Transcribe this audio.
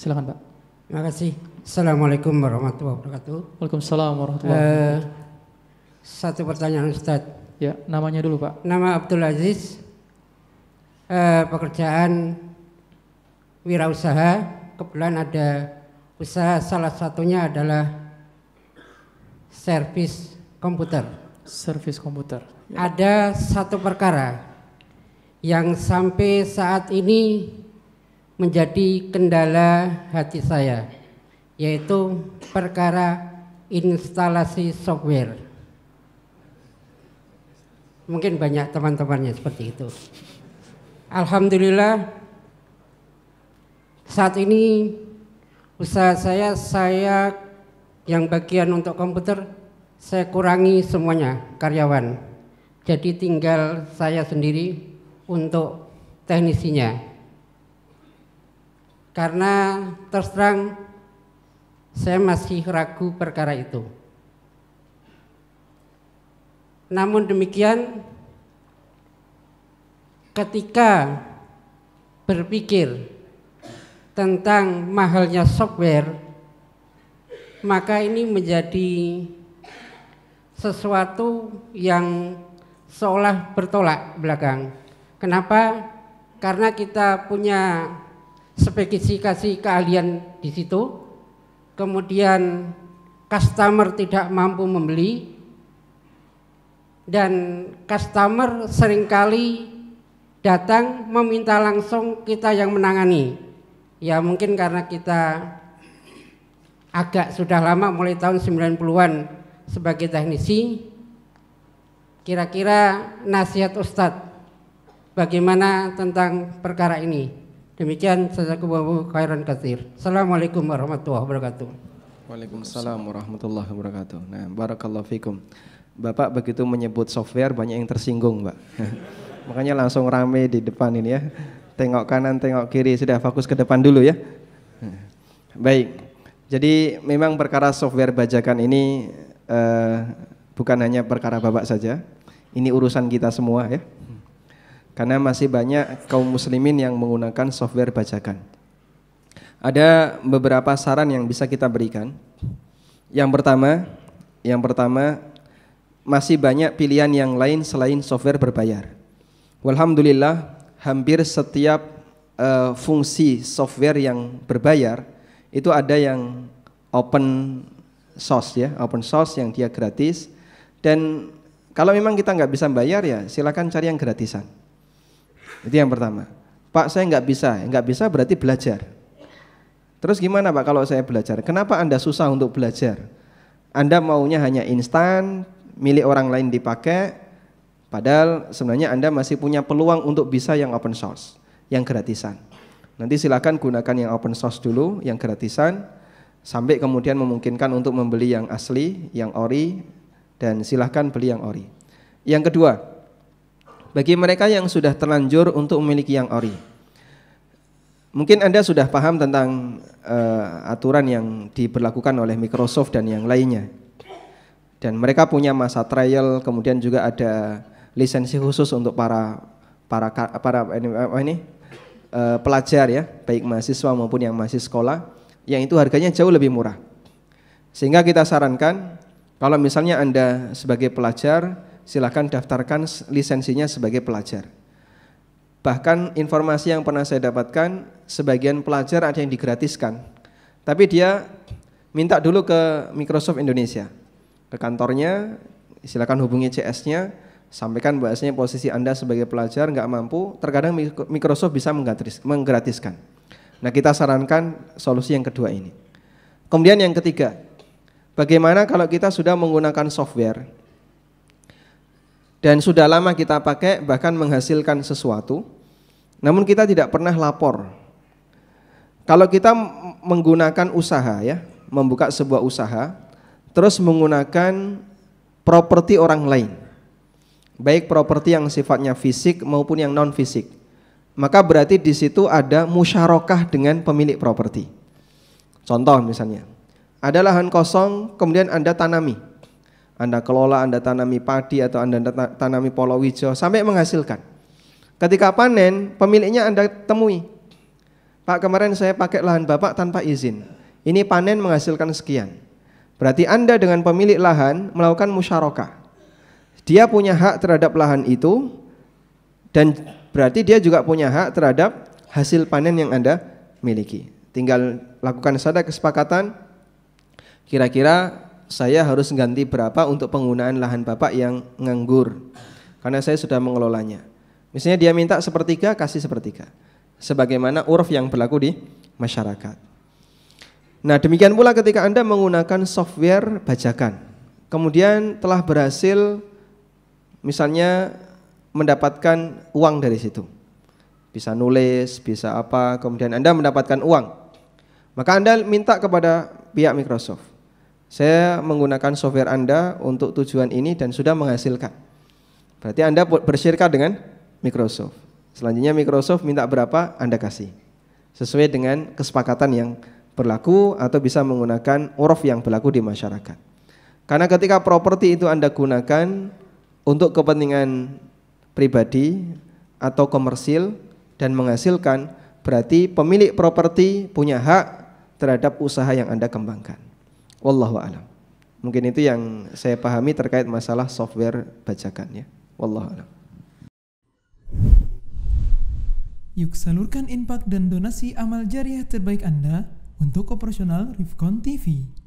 Silakan Pak. Terima kasih. Assalamualaikum warahmatullahi wabarakatuh. Waalaikumsalam warahmatullahi wabarakatuh. Eh, satu pertanyaan Ustaz. Ya, namanya dulu Pak. Nama Abdul Aziz. Uh, pekerjaan wirausaha. Kebetulan ada usaha salah satunya adalah servis komputer. Servis komputer. Ya. Ada satu perkara yang sampai saat ini menjadi kendala hati saya, yaitu perkara instalasi software. Mungkin banyak teman-temannya seperti itu. Alhamdulillah, saat ini usaha saya, saya yang bagian untuk komputer, saya kurangi semuanya karyawan. Jadi tinggal saya sendiri untuk teknisinya karena terus terang saya masih ragu perkara itu. Namun demikian, ketika berpikir tentang mahalnya software, maka ini menjadi sesuatu yang seolah bertolak belakang. Kenapa? Karena kita punya spesifikasi keahlian di situ, kemudian customer tidak mampu membeli, dan customer seringkali datang meminta langsung kita yang menangani. Ya mungkin karena kita agak sudah lama mulai tahun 90-an sebagai teknisi, kira-kira nasihat Ustadz bagaimana tentang perkara ini? Demikian saya jazakumullahu khairan kasir. Assalamualaikum warahmatullahi wabarakatuh. Waalaikumsalam warahmatullahi wabarakatuh. Nah, barakallahu fikum. Bapak begitu menyebut software banyak yang tersinggung, Pak. Makanya langsung rame di depan ini ya. Tengok kanan, tengok kiri, sudah fokus ke depan dulu ya. Baik. Jadi memang perkara software bajakan ini eh, bukan hanya perkara Bapak saja. Ini urusan kita semua ya karena masih banyak kaum muslimin yang menggunakan software bajakan. Ada beberapa saran yang bisa kita berikan. Yang pertama, yang pertama masih banyak pilihan yang lain selain software berbayar. Alhamdulillah, hampir setiap uh, fungsi software yang berbayar itu ada yang open source ya, open source yang dia gratis dan kalau memang kita nggak bisa bayar ya silakan cari yang gratisan itu yang pertama. Pak saya nggak bisa, nggak bisa berarti belajar. Terus gimana Pak kalau saya belajar? Kenapa Anda susah untuk belajar? Anda maunya hanya instan, milik orang lain dipakai, padahal sebenarnya Anda masih punya peluang untuk bisa yang open source, yang gratisan. Nanti silahkan gunakan yang open source dulu, yang gratisan, sampai kemudian memungkinkan untuk membeli yang asli, yang ori, dan silahkan beli yang ori. Yang kedua, bagi mereka yang sudah terlanjur untuk memiliki yang ori. Mungkin Anda sudah paham tentang uh, aturan yang diberlakukan oleh Microsoft dan yang lainnya. Dan mereka punya masa trial, kemudian juga ada lisensi khusus untuk para para para ini, ini uh, pelajar ya, baik mahasiswa maupun yang masih sekolah, yang itu harganya jauh lebih murah. Sehingga kita sarankan kalau misalnya Anda sebagai pelajar silahkan daftarkan lisensinya sebagai pelajar. Bahkan informasi yang pernah saya dapatkan, sebagian pelajar ada yang digratiskan. Tapi dia minta dulu ke Microsoft Indonesia, ke kantornya, silakan hubungi CS-nya, sampaikan bahasanya posisi Anda sebagai pelajar nggak mampu, terkadang Microsoft bisa menggratiskan. Nah kita sarankan solusi yang kedua ini. Kemudian yang ketiga, bagaimana kalau kita sudah menggunakan software, dan sudah lama kita pakai bahkan menghasilkan sesuatu namun kita tidak pernah lapor kalau kita menggunakan usaha ya membuka sebuah usaha terus menggunakan properti orang lain baik properti yang sifatnya fisik maupun yang non fisik maka berarti di situ ada musyarakah dengan pemilik properti contoh misalnya ada lahan kosong kemudian Anda tanami anda kelola, Anda tanami padi atau Anda tanami polowijo sampai menghasilkan. Ketika panen, pemiliknya Anda temui. Pak, kemarin saya pakai lahan Bapak tanpa izin. Ini panen menghasilkan sekian. Berarti Anda dengan pemilik lahan melakukan musyarakah. Dia punya hak terhadap lahan itu dan berarti dia juga punya hak terhadap hasil panen yang Anda miliki. Tinggal lakukan saja kesepakatan kira-kira saya harus ganti berapa untuk penggunaan lahan bapak yang nganggur karena saya sudah mengelolanya. Misalnya dia minta sepertiga, kasih sepertiga. Sebagaimana urf yang berlaku di masyarakat. Nah demikian pula ketika Anda menggunakan software bajakan. Kemudian telah berhasil misalnya mendapatkan uang dari situ. Bisa nulis, bisa apa, kemudian Anda mendapatkan uang. Maka Anda minta kepada pihak Microsoft. Saya menggunakan software Anda untuk tujuan ini dan sudah menghasilkan. Berarti Anda bersyirkat dengan Microsoft. Selanjutnya Microsoft minta berapa Anda kasih. Sesuai dengan kesepakatan yang berlaku atau bisa menggunakan uruf yang berlaku di masyarakat. Karena ketika properti itu Anda gunakan untuk kepentingan pribadi atau komersil dan menghasilkan berarti pemilik properti punya hak terhadap usaha yang Anda kembangkan. Wallahu alam. Mungkin itu yang saya pahami terkait masalah software bajakan ya. Wallahu alam. Yuk salurkan impak dan donasi amal jariah terbaik Anda untuk operasional Rifkon TV.